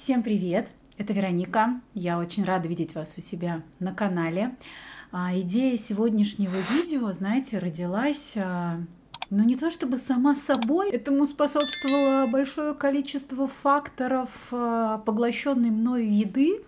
Всем привет! Это Вероника. Я очень рада видеть вас у себя на канале. А, идея сегодняшнего видео, знаете, родилась а, но ну, не то чтобы сама собой, этому способствовало большое количество факторов а, поглощенной мною еды,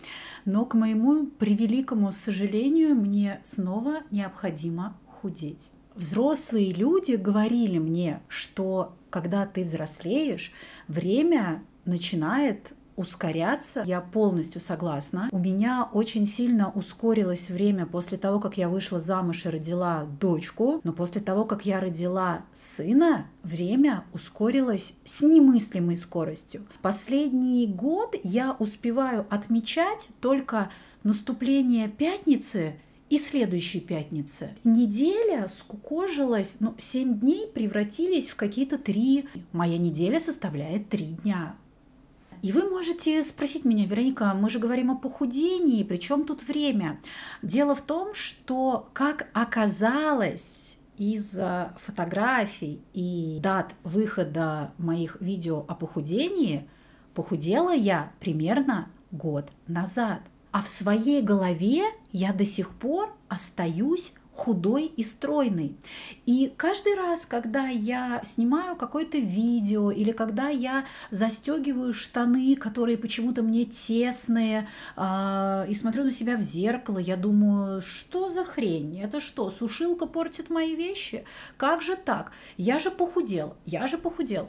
но к моему превеликому сожалению мне снова необходимо худеть. Взрослые люди говорили мне, что когда ты взрослеешь, время начинает ускоряться. Я полностью согласна. У меня очень сильно ускорилось время после того, как я вышла замуж и родила дочку. Но после того, как я родила сына, время ускорилось с немыслимой скоростью. Последний год я успеваю отмечать только наступление пятницы и следующей пятницы. Неделя скукожилась, ну, 7 дней превратились в какие-то 3. Моя неделя составляет 3 дня. И вы можете спросить меня, Вероника, мы же говорим о похудении, причем тут время? Дело в том, что, как оказалось, из фотографий и дат выхода моих видео о похудении похудела я примерно год назад. А в своей голове я до сих пор остаюсь худой и стройный. И каждый раз, когда я снимаю какое-то видео или когда я застегиваю штаны, которые почему-то мне тесные, а, и смотрю на себя в зеркало, я думаю, что за хрень? Это что, сушилка портит мои вещи? Как же так? Я же похудел, я же похудел.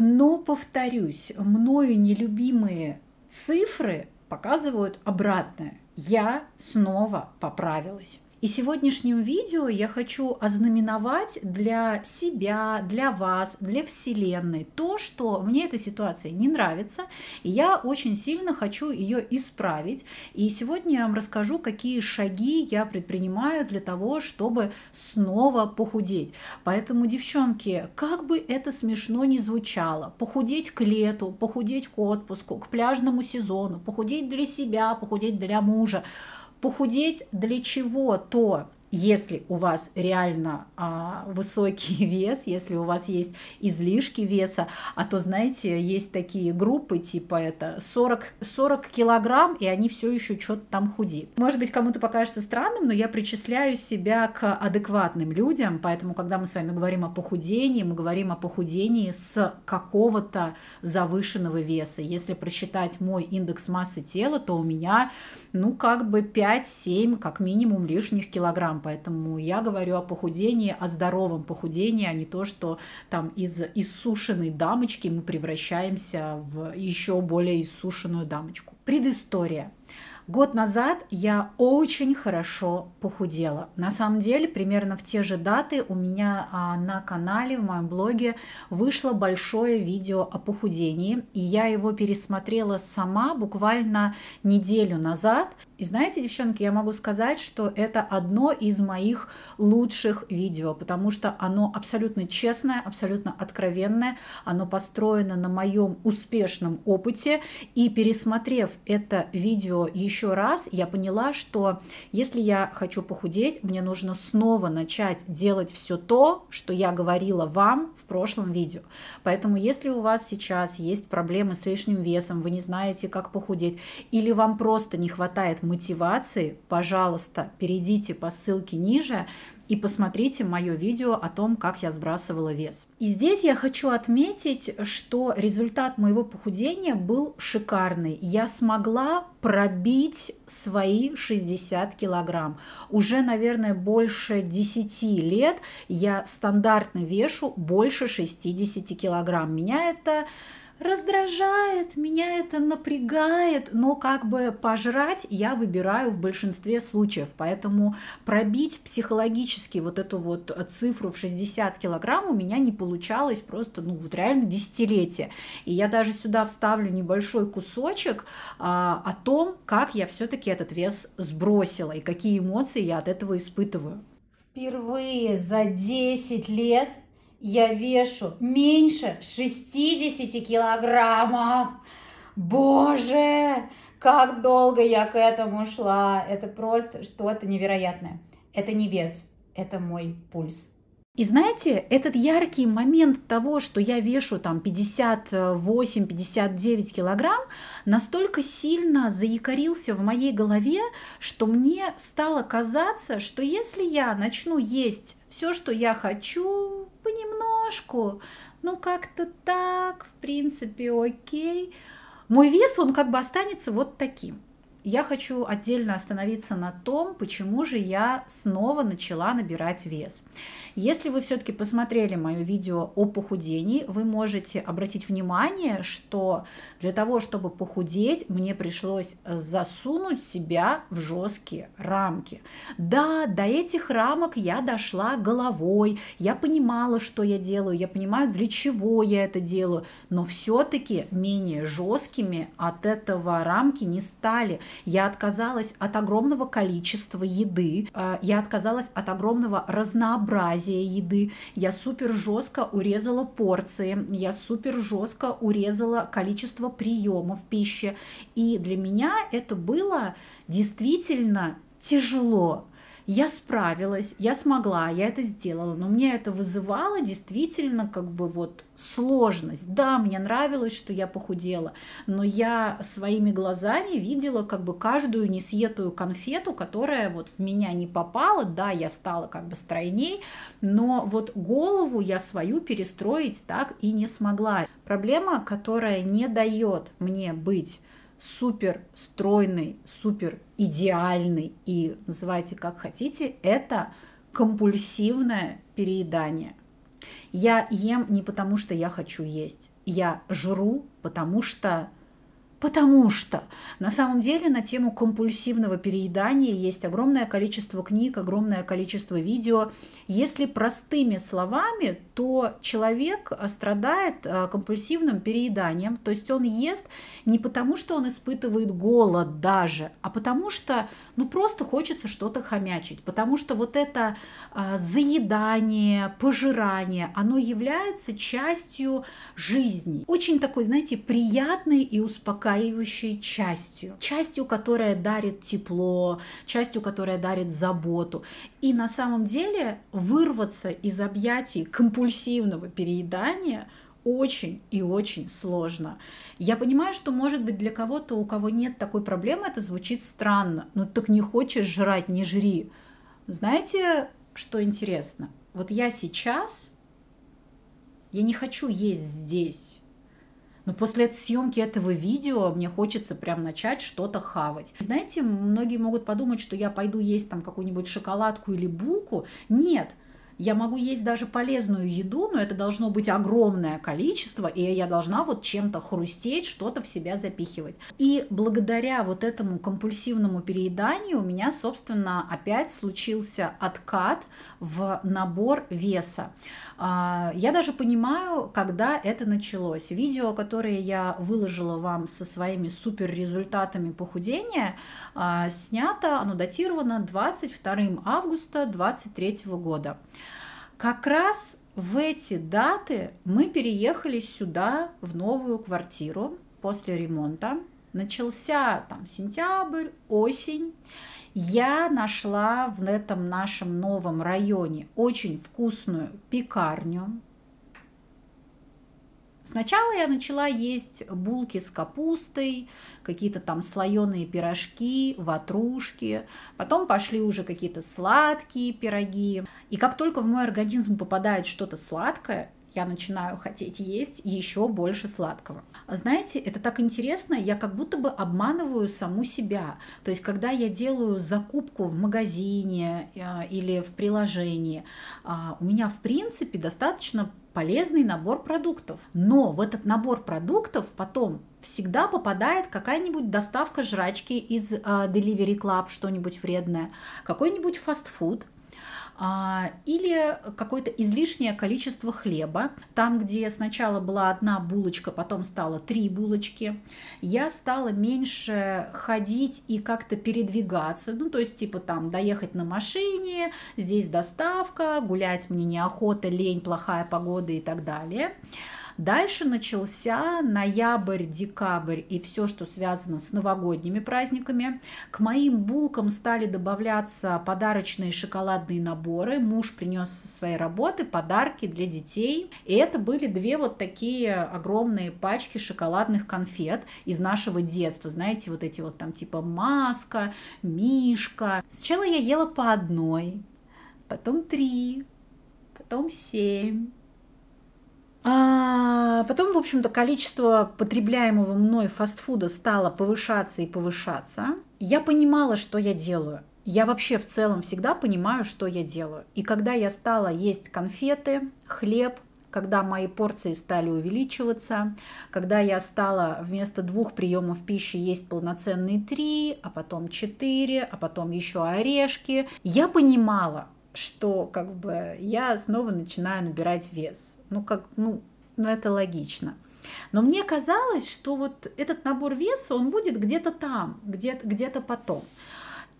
Но, повторюсь, мною нелюбимые цифры показывают обратное. Я снова поправилась. И сегодняшним видео я хочу ознаменовать для себя, для вас, для Вселенной то, что мне эта ситуация не нравится, и я очень сильно хочу ее исправить. И сегодня я вам расскажу, какие шаги я предпринимаю для того, чтобы снова похудеть. Поэтому, девчонки, как бы это смешно ни звучало, похудеть к лету, похудеть к отпуску, к пляжному сезону, похудеть для себя, похудеть для мужа, похудеть для чего-то, если у вас реально а, высокий вес, если у вас есть излишки веса, а то, знаете, есть такие группы, типа это 40, 40 килограмм, и они все еще что-то там худеют. Может быть, кому-то покажется странным, но я причисляю себя к адекватным людям, поэтому, когда мы с вами говорим о похудении, мы говорим о похудении с какого-то завышенного веса. Если просчитать мой индекс массы тела, то у меня, ну, как бы 5-7, как минимум, лишних килограмм там, поэтому я говорю о похудении, о здоровом похудении, а не то, что там из иссушенной дамочки мы превращаемся в еще более иссушенную дамочку. Предыстория. Год назад я очень хорошо похудела. На самом деле, примерно в те же даты у меня а, на канале, в моем блоге вышло большое видео о похудении. И я его пересмотрела сама буквально неделю назад. И знаете, девчонки, я могу сказать, что это одно из моих лучших видео, потому что оно абсолютно честное, абсолютно откровенное, оно построено на моем успешном опыте. И пересмотрев это видео еще еще раз я поняла, что если я хочу похудеть, мне нужно снова начать делать все то, что я говорила вам в прошлом видео. Поэтому если у вас сейчас есть проблемы с лишним весом, вы не знаете, как похудеть, или вам просто не хватает мотивации, пожалуйста, перейдите по ссылке ниже, и посмотрите мое видео о том, как я сбрасывала вес. И здесь я хочу отметить, что результат моего похудения был шикарный. Я смогла пробить свои 60 килограмм. Уже, наверное, больше 10 лет я стандартно вешу больше 60 килограмм. Меня это раздражает, меня это напрягает, но как бы пожрать я выбираю в большинстве случаев. Поэтому пробить психологически вот эту вот цифру в 60 килограмм у меня не получалось просто, ну, вот реально десятилетие. И я даже сюда вставлю небольшой кусочек а, о том, как я все-таки этот вес сбросила и какие эмоции я от этого испытываю. Впервые за 10 лет я вешу меньше 60 килограммов. Боже, как долго я к этому шла. Это просто что-то невероятное. Это не вес, это мой пульс. И знаете, этот яркий момент того, что я вешу там 58-59 килограмм, настолько сильно заякорился в моей голове, что мне стало казаться, что если я начну есть все, что я хочу, понемножку, ну как-то так, в принципе, окей. Мой вес, он как бы останется вот таким я хочу отдельно остановиться на том, почему же я снова начала набирать вес. Если вы все-таки посмотрели мое видео о похудении, вы можете обратить внимание, что для того, чтобы похудеть, мне пришлось засунуть себя в жесткие рамки. Да, до этих рамок я дошла головой, я понимала, что я делаю, я понимаю, для чего я это делаю, но все-таки менее жесткими от этого рамки не стали я отказалась от огромного количества еды, э, я отказалась от огромного разнообразия еды, я супер жестко урезала порции, я супер жестко урезала количество приемов пищи. И для меня это было действительно тяжело, я справилась, я смогла, я это сделала, но мне это вызывало действительно как бы вот сложность. Да, мне нравилось, что я похудела, но я своими глазами видела как бы каждую несъетую конфету, которая вот в меня не попала. Да, я стала как бы стройней, но вот голову я свою перестроить так и не смогла. Проблема, которая не дает мне быть супер стройный, супер идеальный и называйте как хотите, это компульсивное переедание. Я ем не потому, что я хочу есть. Я жру, потому что Потому что на самом деле на тему компульсивного переедания есть огромное количество книг, огромное количество видео. Если простыми словами, то человек э, страдает э, компульсивным перееданием, то есть он ест не потому, что он испытывает голод даже, а потому что ну просто хочется что-то хомячить, потому что вот это э, заедание, пожирание, оно является частью жизни. Очень такой, знаете, приятный и успокаивающий успокаивающей частью. Частью, которая дарит тепло, частью, которая дарит заботу. И на самом деле вырваться из объятий компульсивного переедания очень и очень сложно. Я понимаю, что, может быть, для кого-то, у кого нет такой проблемы, это звучит странно. Ну так не хочешь жрать, не жри. Знаете, что интересно? Вот я сейчас, я не хочу есть здесь. Но после съемки этого видео мне хочется прям начать что-то хавать. Знаете, многие могут подумать, что я пойду есть там какую-нибудь шоколадку или булку. Нет, я могу есть даже полезную еду, но это должно быть огромное количество, и я должна вот чем-то хрустеть, что-то в себя запихивать. И благодаря вот этому компульсивному перееданию у меня, собственно, опять случился откат в набор веса. А, я даже понимаю, когда это началось. Видео, которое я выложила вам со своими супер результатами похудения, а, снято, оно датировано 22 августа 2023 года. Как раз в эти даты мы переехали сюда, в новую квартиру после ремонта. Начался там сентябрь, осень. Я нашла в этом нашем новом районе очень вкусную пекарню. Сначала я начала есть булки с капустой, какие-то там слоеные пирожки, ватрушки. Потом пошли уже какие-то сладкие пироги. И как только в мой организм попадает что-то сладкое, я начинаю хотеть есть еще больше сладкого. Знаете, это так интересно, я как будто бы обманываю саму себя. То есть, когда я делаю закупку в магазине э, или в приложении, а, у меня, в принципе, достаточно полезный набор продуктов. Но в этот набор продуктов потом всегда попадает какая-нибудь доставка жрачки из э, Delivery Club, что-нибудь вредное, какой-нибудь фастфуд, а, или какое-то излишнее количество хлеба. Там, где сначала была одна булочка, потом стало три булочки, я стала меньше ходить и как-то передвигаться. Ну, то есть, типа там доехать на машине, здесь доставка, гулять мне неохота, лень, плохая погода и так далее. Дальше начался ноябрь, декабрь и все, что связано с новогодними праздниками. К моим булкам стали добавляться подарочные шоколадные наборы. Муж принес со своей работы подарки для детей. И это были две вот такие огромные пачки шоколадных конфет из нашего детства. Знаете, вот эти вот там типа маска, мишка. Сначала я ела по одной, потом три, потом семь а потом, в общем-то, количество потребляемого мной фастфуда стало повышаться и повышаться. Я понимала, что я делаю. Я вообще в целом всегда понимаю, что я делаю. И когда я стала есть конфеты, хлеб, когда мои порции стали увеличиваться, когда я стала вместо двух приемов пищи есть полноценные три, а потом четыре, а потом еще орешки, я понимала, что как бы я снова начинаю набирать вес. Ну, как, ну, ну это логично. Но мне казалось, что вот этот набор веса, он будет где-то там, где-то где потом.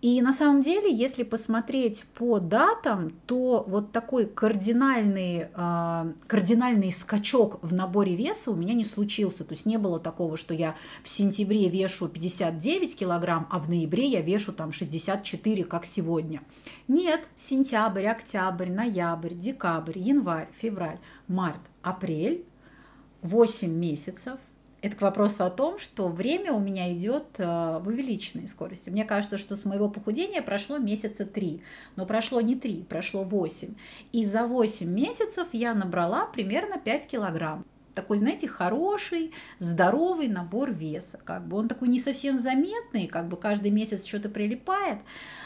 И на самом деле, если посмотреть по датам, то вот такой кардинальный, а, кардинальный скачок в наборе веса у меня не случился. То есть не было такого, что я в сентябре вешу 59 килограмм, а в ноябре я вешу там 64, как сегодня. Нет, сентябрь, октябрь, ноябрь, декабрь, январь, февраль, март, апрель, 8 месяцев это к вопросу о том, что время у меня идет а, в увеличенной скорости. Мне кажется, что с моего похудения прошло месяца три, но прошло не три, прошло восемь. И за восемь месяцев я набрала примерно 5 килограмм такой, знаете, хороший, здоровый набор веса. Как бы он такой не совсем заметный, как бы каждый месяц что-то прилипает,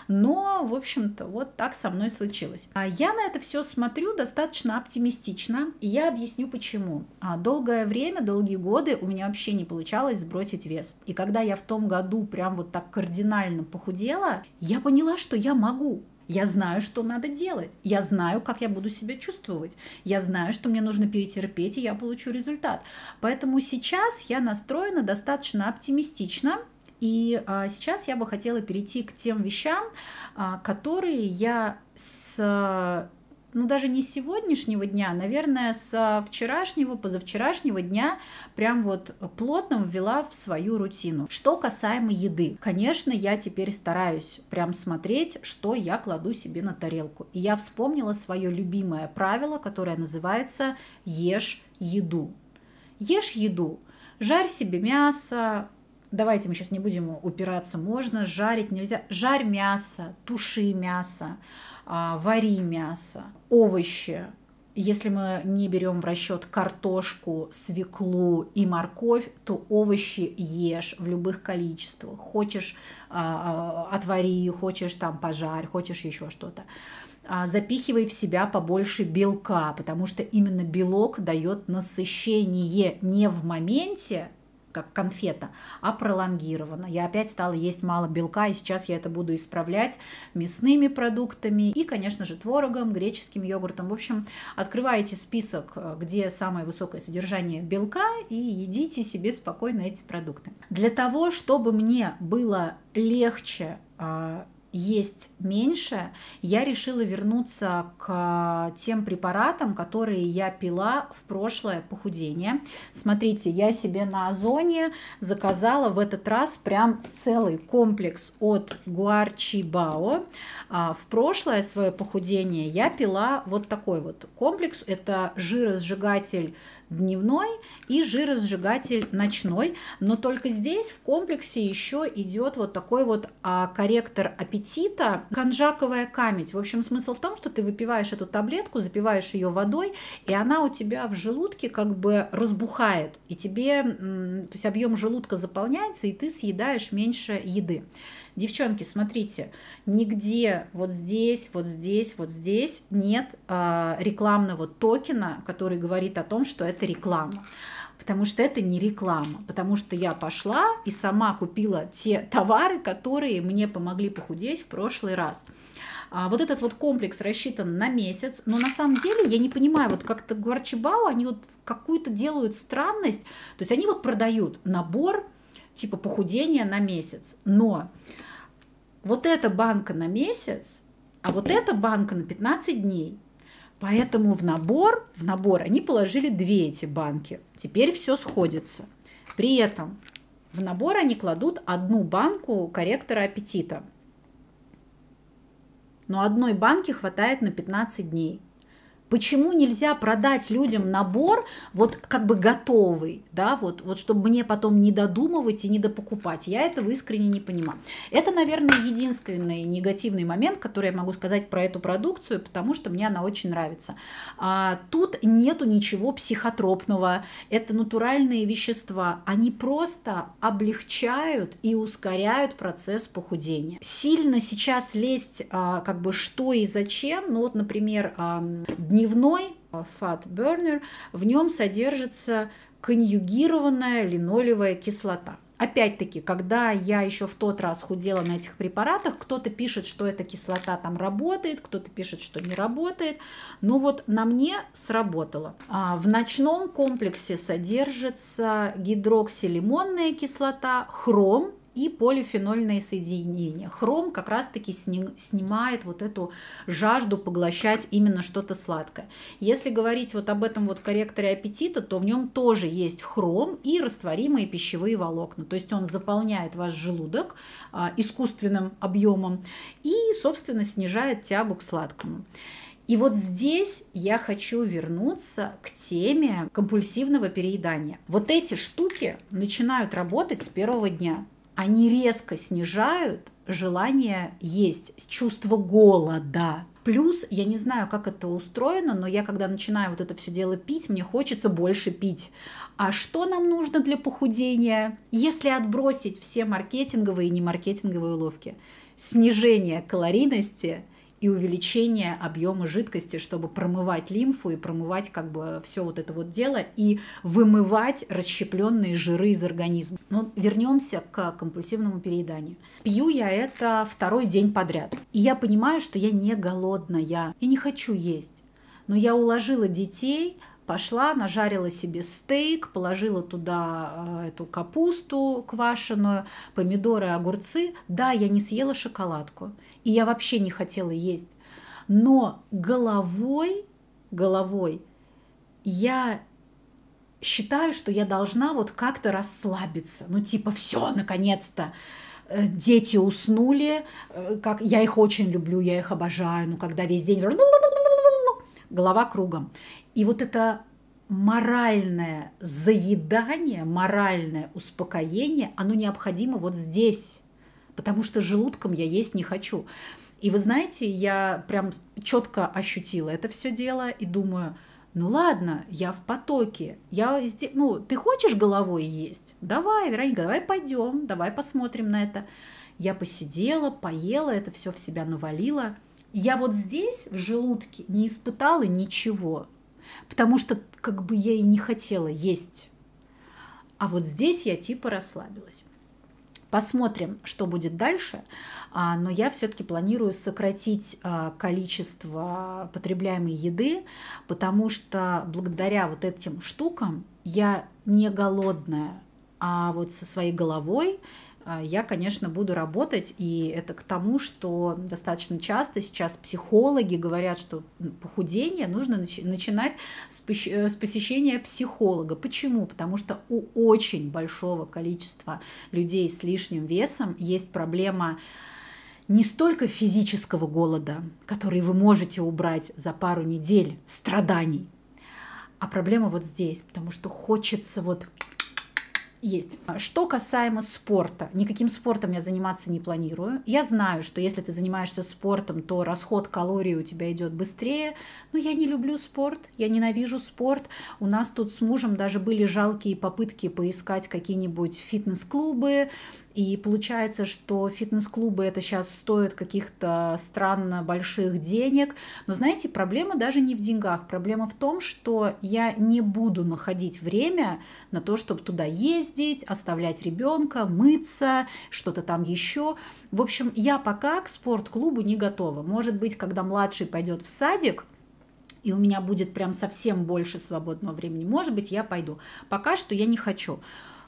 но, в общем-то, вот так со мной случилось. А я на это все смотрю достаточно оптимистично, и я объясню почему. А долгое время, долгие годы у меня вообще не получалось сбросить вес. И когда я в том году прям вот так кардинально похудела, я поняла, что я могу. Я знаю, что надо делать. Я знаю, как я буду себя чувствовать. Я знаю, что мне нужно перетерпеть, и я получу результат. Поэтому сейчас я настроена достаточно оптимистично. И а, сейчас я бы хотела перейти к тем вещам, а, которые я с ну даже не с сегодняшнего дня, а, наверное, со вчерашнего, позавчерашнего дня прям вот плотно ввела в свою рутину. Что касаемо еды, конечно, я теперь стараюсь прям смотреть, что я кладу себе на тарелку. И я вспомнила свое любимое правило, которое называется «ешь еду». Ешь еду, жарь себе мясо, давайте мы сейчас не будем упираться, можно жарить, нельзя. Жарь мясо, туши мясо, а, вари мясо, овощи. Если мы не берем в расчет картошку, свеклу и морковь, то овощи ешь в любых количествах. Хочешь а, а, отвари, хочешь там пожарь, хочешь еще что-то запихивай в себя побольше белка, потому что именно белок дает насыщение не в моменте, как конфета, а пролонгирована. Я опять стала есть мало белка, и сейчас я это буду исправлять мясными продуктами и, конечно же, творогом, греческим йогуртом. В общем, открываете список, э, где самое высокое содержание белка, и едите себе спокойно эти продукты. Для того, чтобы мне было легче а, есть меньше, я решила вернуться к э, тем препаратам, которые я пила в прошлое похудение. Смотрите, я себе на Озоне заказала в этот раз прям целый комплекс от Гуарчи Бао. А, в прошлое свое похудение я пила вот такой вот комплекс. Это жиросжигатель дневной и жиросжигатель ночной. Но только здесь в комплексе еще идет вот такой вот а, корректор аппетита, конжаковая камедь. В общем, смысл в том, что ты выпиваешь эту таблетку, запиваешь ее водой, и она у тебя в желудке как бы разбухает, и тебе, то есть объем желудка заполняется, и ты съедаешь меньше еды. Девчонки, смотрите, нигде вот здесь, вот здесь, вот здесь нет э, рекламного токена, который говорит о том, что это реклама потому что это не реклама, потому что я пошла и сама купила те товары, которые мне помогли похудеть в прошлый раз. А, вот этот вот комплекс рассчитан на месяц, но на самом деле я не понимаю, вот как-то Гуарчибао, они вот какую-то делают странность, то есть они вот продают набор типа похудение на месяц. Но вот эта банка на месяц, а вот эта банка на 15 дней. Поэтому в набор, в набор они положили две эти банки. Теперь все сходится. При этом в набор они кладут одну банку корректора аппетита. Но одной банки хватает на 15 дней. Почему нельзя продать людям набор вот как бы готовый, да, вот, вот чтобы мне потом не додумывать и не допокупать? Я этого искренне не понимаю. Это, наверное, единственный негативный момент, который я могу сказать про эту продукцию, потому что мне она очень нравится. А, тут нету ничего психотропного, это натуральные вещества, они просто облегчают и ускоряют процесс похудения. Сильно сейчас лезть а, как бы что и зачем, ну вот, например, а, дни дневной фат э, burner, в нем содержится конъюгированная линолевая кислота. Опять-таки, когда я еще в тот раз худела на этих препаратах, кто-то пишет, что эта кислота там работает, кто-то пишет, что не работает. Но вот на мне сработало. А, в ночном комплексе содержится гидроксилимонная кислота, хром, и полифенольные соединения. Хром как раз-таки снимает вот эту жажду поглощать именно что-то сладкое. Если говорить вот об этом вот корректоре аппетита, то в нем тоже есть хром и растворимые пищевые волокна. То есть он заполняет ваш желудок а, искусственным объемом и, собственно, снижает тягу к сладкому. И вот здесь я хочу вернуться к теме компульсивного переедания. Вот эти штуки начинают работать с первого дня они резко снижают желание есть, чувство голода. Плюс, я не знаю, как это устроено, но я, когда начинаю вот это все дело пить, мне хочется больше пить. А что нам нужно для похудения, если отбросить все маркетинговые и немаркетинговые уловки? Снижение калорийности – и увеличение объема жидкости, чтобы промывать лимфу и промывать как бы все вот это вот дело и вымывать расщепленные жиры из организма. Но вернемся к компульсивному перееданию. Пью я это второй день подряд. И я понимаю, что я не голодная, я не хочу есть. Но я уложила детей, пошла, нажарила себе стейк, положила туда э, эту капусту квашеную, помидоры, огурцы. Да, я не съела шоколадку и я вообще не хотела есть. Но головой, головой я считаю, что я должна вот как-то расслабиться. Ну, типа, все, наконец-то э, дети уснули, э, как я их очень люблю, я их обожаю, ну когда весь день голова кругом. И вот это моральное заедание, моральное успокоение, оно необходимо вот здесь, потому что желудком я есть не хочу. И вы знаете, я прям четко ощутила это все дело и думаю, ну ладно, я в потоке. Я, ну, ты хочешь головой есть? Давай, Вероника, давай пойдем, давай посмотрим на это. Я посидела, поела, это все в себя навалила. Я вот здесь, в желудке, не испытала ничего, потому что как бы я и не хотела есть. А вот здесь я типа расслабилась. Посмотрим, что будет дальше, а, но я все-таки планирую сократить а, количество потребляемой еды, потому что благодаря вот этим штукам я не голодная, а вот со своей головой а, я, конечно, буду работать, и это к тому, что достаточно часто сейчас психологи говорят, что ну, похудение нужно начинать э, с посещения психолога. Почему? Потому что у очень большого количества людей с лишним весом есть проблема не столько физического голода, который вы можете убрать за пару недель страданий, а проблема вот здесь, потому что хочется вот есть. А, что касаемо спорта, никаким спортом я заниматься не планирую. Я знаю, что если ты занимаешься спортом, то расход калорий у тебя идет быстрее, но я не люблю спорт, я ненавижу спорт. У нас тут с мужем даже были жалкие попытки поискать какие-нибудь фитнес-клубы, и получается, что фитнес-клубы это сейчас стоят каких-то странно больших денег. Но знаете, проблема даже не в деньгах. Проблема в том, что я не буду находить время на то, чтобы туда ездить, ездить, оставлять ребенка, мыться, что-то там еще. В общем, я пока к спортклубу не готова. Может быть, когда младший пойдет в садик, и у меня будет прям совсем больше свободного времени. Может быть, я пойду. Пока что я не хочу.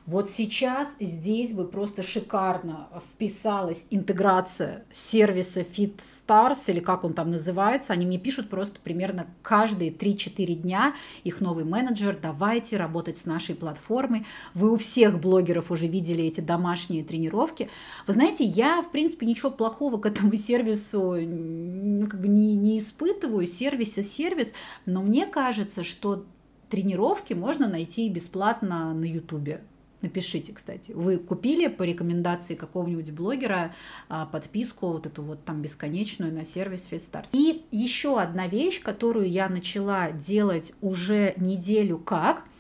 Вот сейчас здесь бы просто шикарно вписалась интеграция сервиса FitStars, или как он там называется. Они мне пишут просто примерно каждые 3-4 дня их новый менеджер. Давайте работать с нашей платформой. Вы у всех блогеров уже видели эти домашние тренировки. Вы знаете, я, в принципе, ничего плохого к этому сервису ну, как бы не, не испытываю. Сервис и сервис. Но мне кажется, что тренировки можно найти бесплатно на Ютубе. Напишите, кстати. Вы купили по рекомендации какого-нибудь блогера а, подписку вот эту вот там бесконечную на сервис FitStars. И еще одна вещь, которую я начала делать уже неделю как –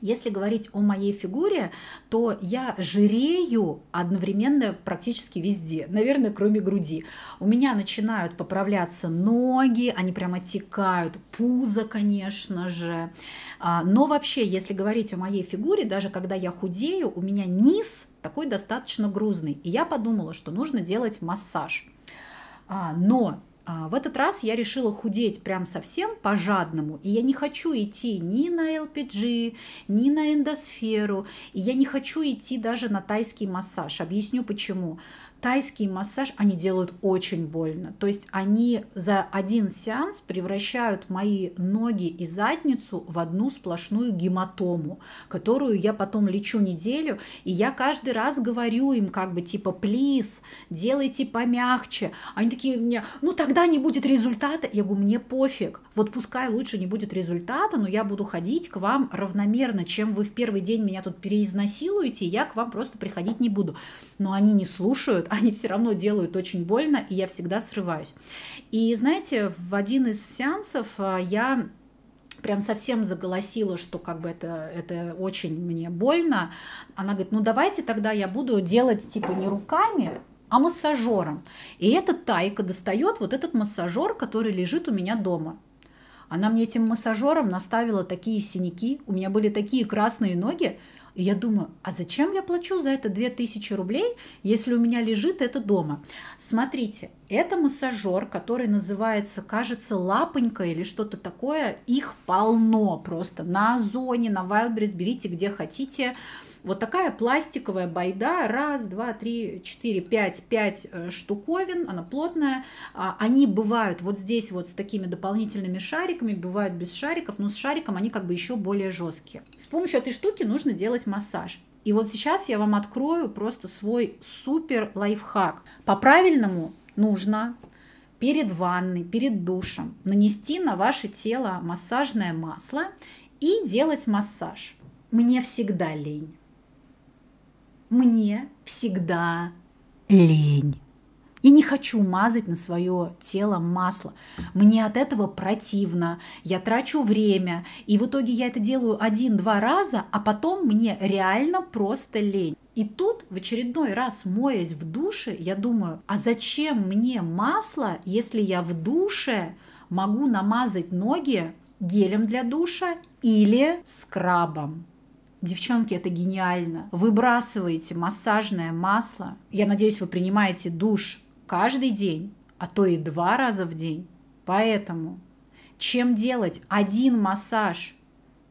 если говорить о моей фигуре, то я жирею одновременно практически везде, наверное, кроме груди. У меня начинают поправляться ноги, они прямо текают, пузо, конечно же. А, но вообще, если говорить о моей фигуре, даже когда я худею, у меня низ такой достаточно грузный. И я подумала, что нужно делать массаж. А, но а, в этот раз я решила худеть прям совсем по-жадному, и я не хочу идти ни на LPG, ни на эндосферу, и я не хочу идти даже на тайский массаж. Объясню почему тайский массаж они делают очень больно. То есть они за один сеанс превращают мои ноги и задницу в одну сплошную гематому, которую я потом лечу неделю, и я каждый раз говорю им как бы типа «плиз, делайте помягче». Они такие мне «ну тогда не будет результата». Я говорю «мне пофиг, вот пускай лучше не будет результата, но я буду ходить к вам равномерно, чем вы в первый день меня тут переизнасилуете, я к вам просто приходить не буду». Но они не слушают, они все равно делают очень больно, и я всегда срываюсь. И знаете, в один из сеансов а, я прям совсем заголосила, что как бы это, это очень мне больно. Она говорит, ну давайте тогда я буду делать типа не руками, а массажером. И эта тайка достает вот этот массажер, который лежит у меня дома. Она мне этим массажером наставила такие синяки, у меня были такие красные ноги, и я думаю, а зачем я плачу за это 2000 рублей, если у меня лежит это дома? Смотрите, это массажер, который называется, кажется, лапонька или что-то такое. Их полно просто на Озоне, на Wildberries, берите где хотите. Вот такая пластиковая байда, раз, два, три, четыре, пять, пять э, штуковин, она плотная. А, они бывают вот здесь вот с такими дополнительными шариками, бывают без шариков, но с шариком они как бы еще более жесткие. С помощью этой штуки нужно делать массаж. И вот сейчас я вам открою просто свой супер лайфхак. По правильному нужно перед ванной, перед душем нанести на ваше тело массажное масло и делать массаж. Мне всегда лень. Мне всегда лень. Я не хочу мазать на свое тело масло. Мне от этого противно. Я трачу время. И в итоге я это делаю один-два раза, а потом мне реально просто лень. И тут в очередной раз, моясь в душе, я думаю, а зачем мне масло, если я в душе могу намазать ноги гелем для душа или скрабом? Девчонки, это гениально. Выбрасываете массажное масло. Я надеюсь, вы принимаете душ каждый день, а то и два раза в день. Поэтому чем делать один массаж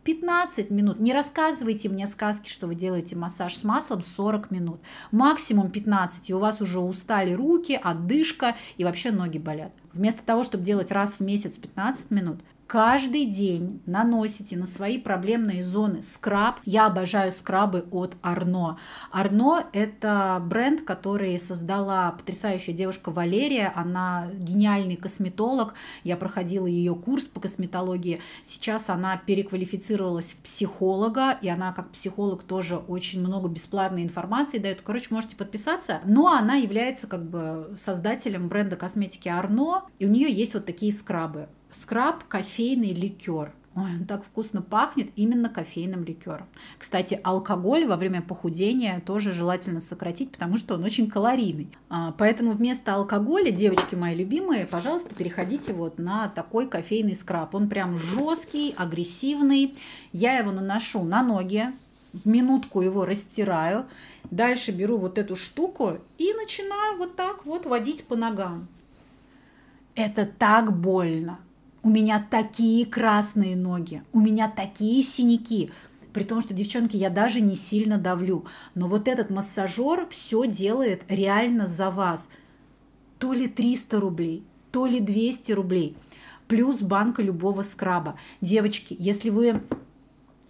15 минут. Не рассказывайте мне сказки, что вы делаете массаж с маслом 40 минут. Максимум 15, и у вас уже устали руки, отдышка и вообще ноги болят. Вместо того, чтобы делать раз в месяц 15 минут, каждый день наносите на свои проблемные зоны скраб. Я обожаю скрабы от Арно. Арно – это бренд, который создала потрясающая девушка Валерия. Она гениальный косметолог. Я проходила ее курс по косметологии. Сейчас она переквалифицировалась в психолога, и она как психолог тоже очень много бесплатной информации дает. Короче, можете подписаться. Но ну, а она является как бы создателем бренда косметики Арно, и у нее есть вот такие скрабы скраб кофейный ликер. Ой, он так вкусно пахнет именно кофейным ликером. Кстати, алкоголь во время похудения тоже желательно сократить, потому что он очень калорийный. А, поэтому вместо алкоголя, девочки мои любимые, пожалуйста, переходите вот на такой кофейный скраб. Он прям жесткий, агрессивный. Я его наношу на ноги, минутку его растираю. Дальше беру вот эту штуку и начинаю вот так вот водить по ногам. Это так больно у меня такие красные ноги, у меня такие синяки. При том, что, девчонки, я даже не сильно давлю. Но вот этот массажер все делает реально за вас. То ли 300 рублей, то ли 200 рублей. Плюс банка любого скраба. Девочки, если вы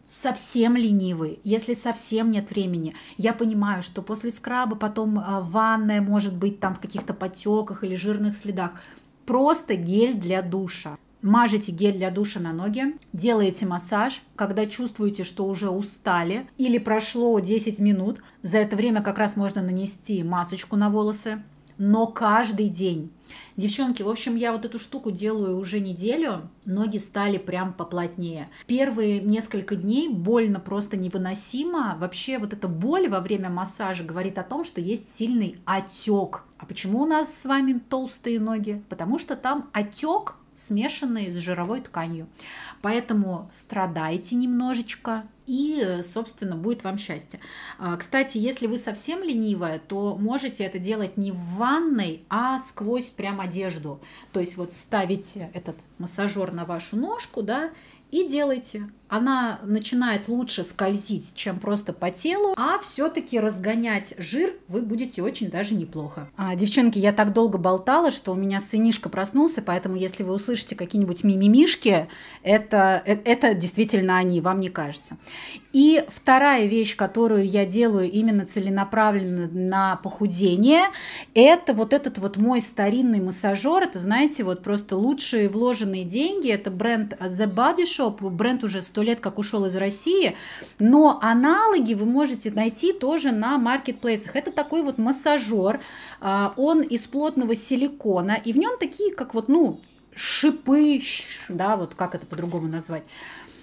совсем ленивый, если совсем нет времени, я понимаю, что после скраба потом а, ванная может быть там в каких-то потеках или жирных следах. Просто гель для душа. Мажете гель для душа на ноги, делаете массаж, когда чувствуете, что уже устали или прошло 10 минут, за это время как раз можно нанести масочку на волосы, но каждый день. Девчонки, в общем, я вот эту штуку делаю уже неделю, ноги стали прям поплотнее. Первые несколько дней больно просто невыносимо. Вообще вот эта боль во время массажа говорит о том, что есть сильный отек. А почему у нас с вами толстые ноги? Потому что там отек смешанный с жировой тканью. Поэтому страдайте немножечко, и, собственно, будет вам счастье. А, кстати, если вы совсем ленивая, то можете это делать не в ванной, а сквозь прям одежду. То есть вот ставите этот массажер на вашу ножку, да, и делайте она начинает лучше скользить, чем просто по телу, а все-таки разгонять жир вы будете очень даже неплохо. А, девчонки, я так долго болтала, что у меня сынишка проснулся, поэтому если вы услышите какие-нибудь мимимишки, это, э, это действительно они, вам не кажется. И вторая вещь, которую я делаю именно целенаправленно на похудение, это вот этот вот мой старинный массажер, это, знаете, вот просто лучшие вложенные деньги, это бренд The Body Shop, бренд уже 100 сто лет как ушел из России, но аналоги вы можете найти тоже на маркетплейсах. Это такой вот массажер, а, он из плотного силикона, и в нем такие, как вот, ну, шипы, да, вот как это по-другому назвать.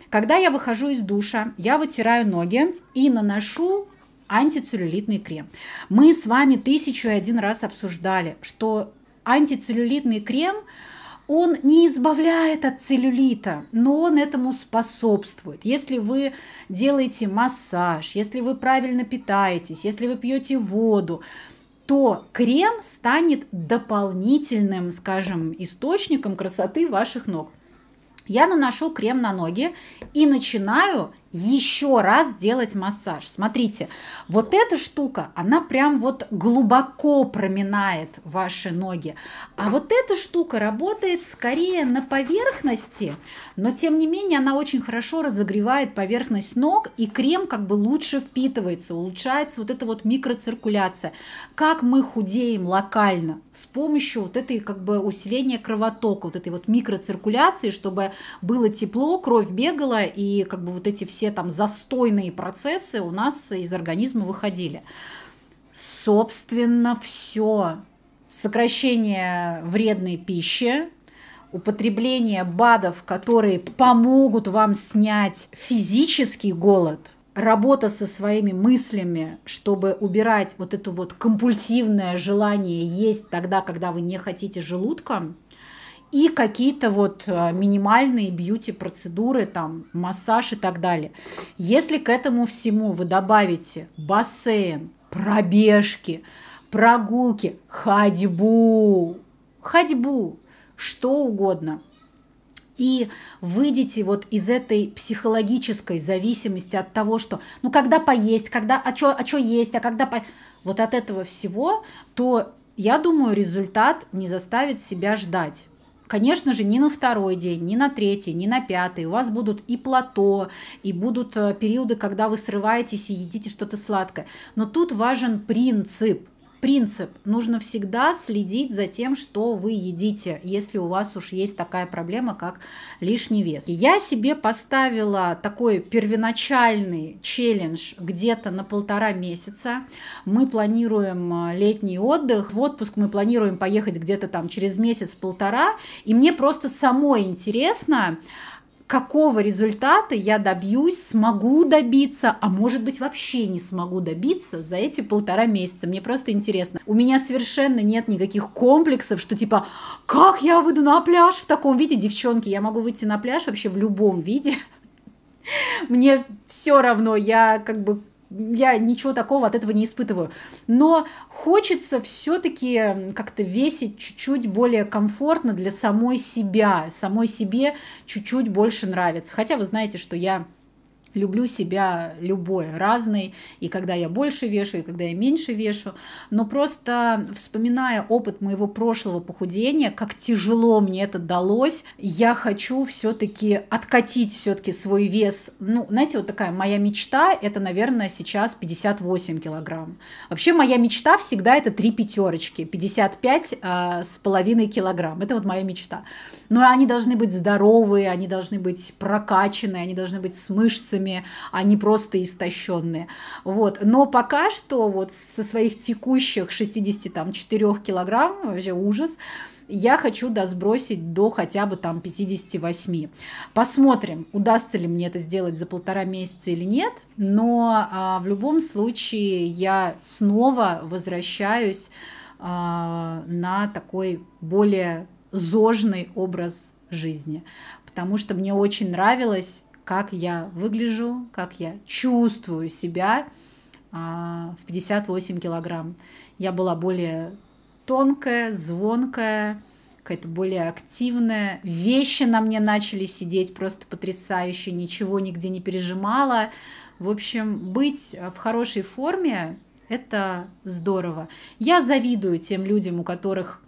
Когда я выхожу из душа, я вытираю ноги и наношу антицеллюлитный крем. Мы с вами тысячу и один раз обсуждали, что антицеллюлитный крем – он не избавляет от целлюлита, но он этому способствует. Если вы делаете массаж, если вы правильно питаетесь, если вы пьете воду, то крем станет дополнительным, скажем, источником красоты ваших ног. Я наношу крем на ноги и начинаю еще раз делать массаж. Смотрите, вот эта штука, она прям вот глубоко проминает ваши ноги. А вот эта штука работает скорее на поверхности, но тем не менее она очень хорошо разогревает поверхность ног, и крем как бы лучше впитывается, улучшается вот эта вот микроциркуляция. Как мы худеем локально? С помощью вот этой как бы усиления кровотока, вот этой вот микроциркуляции, чтобы было тепло, кровь бегала, и как бы вот эти все все там застойные процессы у нас из организма выходили. Собственно, все. Сокращение вредной пищи, употребление БАДов, которые помогут вам снять физический голод, работа со своими мыслями, чтобы убирать вот это вот компульсивное желание есть тогда, когда вы не хотите желудком – и какие-то вот э, минимальные бьюти-процедуры, там, массаж и так далее. Если к этому всему вы добавите бассейн, пробежки, прогулки, ходьбу, ходьбу, что угодно – и выйдите вот из этой психологической зависимости от того, что ну когда поесть, когда а что а чё есть, а когда по... вот от этого всего, то я думаю, результат не заставит себя ждать. Конечно же, не на второй день, не на третий, не на пятый. У вас будут и плато, и будут э, периоды, когда вы срываетесь и едите что-то сладкое. Но тут важен принцип – принцип. Нужно всегда следить за тем, что вы едите, если у вас уж есть такая проблема, как лишний вес. Я себе поставила такой первоначальный челлендж где-то на полтора месяца. Мы планируем э, летний отдых. В отпуск мы планируем поехать где-то там через месяц-полтора. И мне просто самой интересно, какого результата я добьюсь, смогу добиться, а может быть вообще не смогу добиться за эти полтора месяца. Мне просто интересно. У меня совершенно нет никаких комплексов, что типа, как я выйду на пляж в таком виде? Девчонки, я могу выйти на пляж вообще в любом виде. Мне все равно, я как бы я ничего такого от этого не испытываю. Но хочется все-таки как-то весить чуть-чуть более комфортно для самой себя, самой себе чуть-чуть больше нравится. Хотя вы знаете, что я люблю себя любой, разный и когда я больше вешу, и когда я меньше вешу. Но просто вспоминая опыт моего прошлого похудения, как тяжело мне это далось, я хочу все-таки откатить все-таки свой вес. Ну, знаете, вот такая моя мечта, это, наверное, сейчас 58 килограмм. Вообще моя мечта всегда это три пятерочки, 55 э, с половиной килограмм. Это вот моя мечта. Но они должны быть здоровые, они должны быть прокачанные они должны быть с мышцами, успешными, а не просто истощенные. Вот. Но пока что вот со своих текущих 64 килограмм, вообще ужас, я хочу да, сбросить до хотя бы там 58. Посмотрим, удастся ли мне это сделать за полтора месяца или нет, но а, в любом случае я снова возвращаюсь а, на такой более зожный образ жизни, потому что мне очень нравилось как я выгляжу, как я чувствую себя а, в 58 килограмм. Я была более тонкая, звонкая, какая-то более активная. Вещи на мне начали сидеть просто потрясающе, ничего нигде не пережимала. В общем, быть в хорошей форме – это здорово. Я завидую тем людям, у которых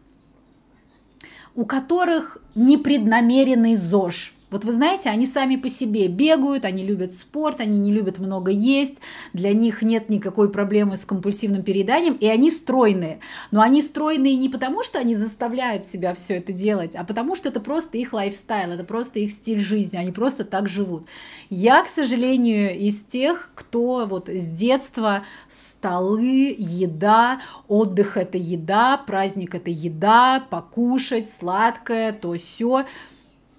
у которых непреднамеренный ЗОЖ – вот вы знаете, они сами по себе бегают, они любят спорт, они не любят много есть, для них нет никакой проблемы с компульсивным перееданием, и они стройные. Но они стройные не потому, что они заставляют себя все это делать, а потому что это просто их лайфстайл, это просто их стиль жизни, они просто так живут. Я, к сожалению, из тех, кто вот с детства столы, еда, отдых – это еда, праздник – это еда, покушать, сладкое, то все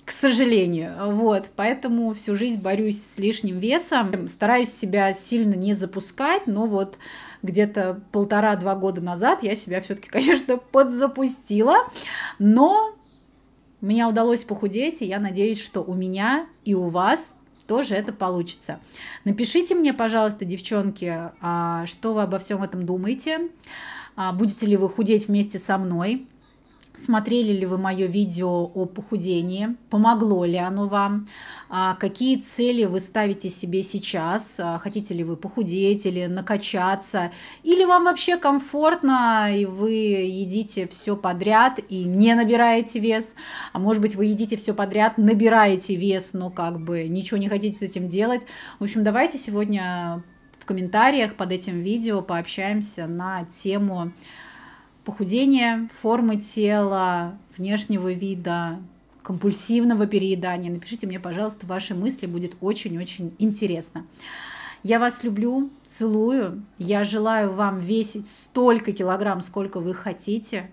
к сожалению. Вот, поэтому всю жизнь борюсь с лишним весом. Стараюсь себя сильно не запускать, но вот где-то полтора-два года назад я себя все-таки, конечно, подзапустила, но мне удалось похудеть, и я надеюсь, что у меня и у вас тоже это получится. Напишите мне, пожалуйста, девчонки, а, что вы обо всем этом думаете, а, будете ли вы худеть вместе со мной, смотрели ли вы мое видео о похудении, помогло ли оно вам, а, какие цели вы ставите себе сейчас, а, хотите ли вы похудеть или накачаться, или вам вообще комфортно, и вы едите все подряд и не набираете вес, а может быть вы едите все подряд, набираете вес, но как бы ничего не хотите с этим делать. В общем, давайте сегодня в комментариях под этим видео пообщаемся на тему похудения, формы тела, внешнего вида, компульсивного переедания. Напишите мне, пожалуйста, ваши мысли, будет очень-очень интересно. Я вас люблю, целую. Я желаю вам весить столько килограмм, сколько вы хотите.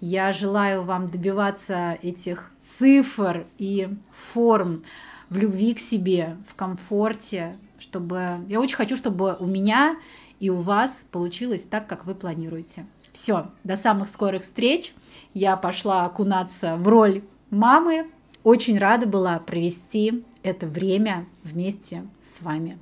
Я желаю вам добиваться этих цифр и форм в любви к себе, в комфорте, чтобы... Я очень хочу, чтобы у меня и у вас получилось так, как вы планируете. Все, до самых скорых встреч. Я пошла окунаться в роль мамы. Очень рада была провести это время вместе с вами.